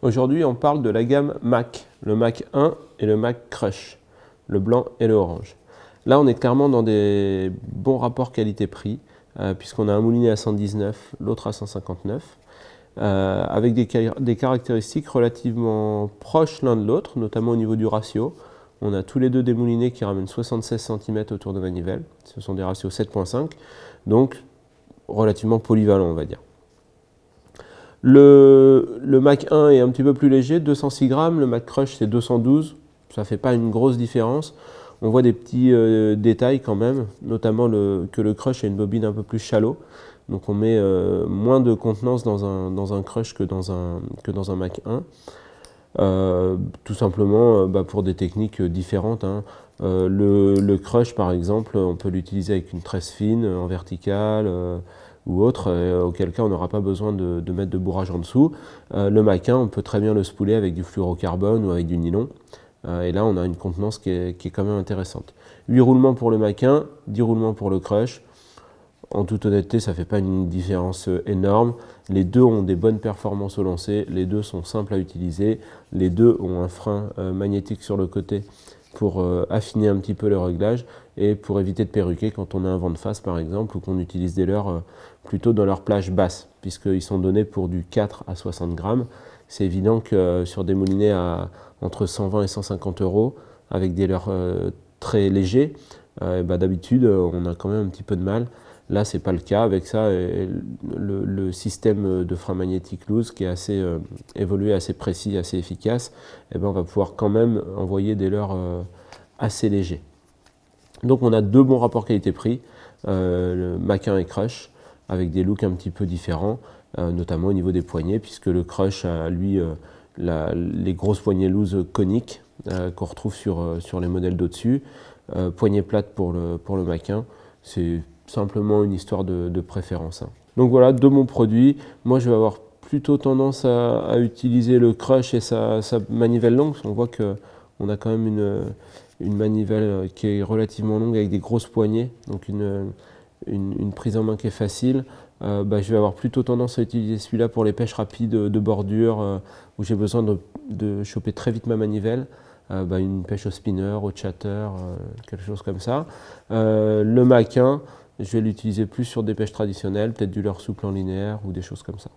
Aujourd'hui, on parle de la gamme Mac, le Mac 1 et le Mac Crush, le blanc et le orange. Là, on est clairement dans des bons rapports qualité-prix, euh, puisqu'on a un moulinet à 119, l'autre à 159, euh, avec des, des, caractéristiques relativement proches l'un de l'autre, notamment au niveau du ratio. On a tous les deux des moulinets qui ramènent 76 cm autour de manivelle. Ce sont des ratios 7.5, donc relativement polyvalents, on va dire. Le, Mac 1 est un petit peu plus léger, 206 grammes. Le Mac Crush, c'est 212. Ça ne fait pas une grosse différence. On voit des petits euh, détails quand même, notamment que le Crush a une bobine un peu plus shallow. Donc on met euh, moins de contenance dans un, dans un Crush que dans un, que dans un Mac 1. Euh, tout simplement bah, pour des techniques différentes. Hein. le, le crush par exemple, on peut l'utiliser avec une tresse fine en verticale, ou autre, euh, auquel cas on n'aura pas besoin de, mettre de bourrage en dessous. Euh, le maquin, on peut très bien le spouler avec du fluorocarbone ou avec du nylon. Euh, et là, on a une contenance qui est, qui est, quand même intéressante. 8 roulements pour le maquin, 10 roulements pour le crush. En toute honnêteté, ça ne fait pas une différence énorme. Les deux ont des bonnes performances au lancer, les deux sont simples à utiliser, les deux ont un frein magnétique sur le côté pour euh, affiner un petit peu le réglage et pour éviter de perruquer quand on a un vent de face par exemple ou qu'on utilise des leurres euh, plutôt dans leur plage basse puisqu'ils sont donnés pour du 4 à 60 grammes. C'est évident que euh, sur des moulinets à entre 120 et 150 euros avec des leurres très légers, bah, d'habitude on a quand même un petit peu de mal Là, c'est pas le cas. Avec ça, euh, le, système de frein magnétique loose qui est assez euh, évolué, assez précis, assez efficace, eh ben, on va pouvoir quand même envoyer des leurs euh, assez légers. Donc, on a deux bons rapports qualité-prix, euh, le maquin et Crush, avec des looks un petit peu différents, notamment au niveau des poignées, puisque le Crush a lui les grosses poignées loose coniques qu'on retrouve sur, sur les modèles d'au-dessus, poignées plates pour le, pour le C'est simplement une histoire de, préférence. Hein. Donc voilà, de mon produit, moi je vais avoir plutôt tendance à, utiliser le crush et sa, manivelle longue, On voit voit qu'on a quand même une, manivelle euh, qui est relativement longue avec des grosses poignées, donc une, prise en main qui est facile. Euh, bah, je vais avoir plutôt tendance à utiliser celui-là pour les pêches rapides de bordure euh, où j'ai besoin de, choper très vite ma manivelle. Bah, une pêche au spinner, au chatter, quelque chose comme ça. le maquin, je vais l'utiliser plus sur des pêches traditionnelles, peut-être du leur souple en linéaire ou des choses comme ça.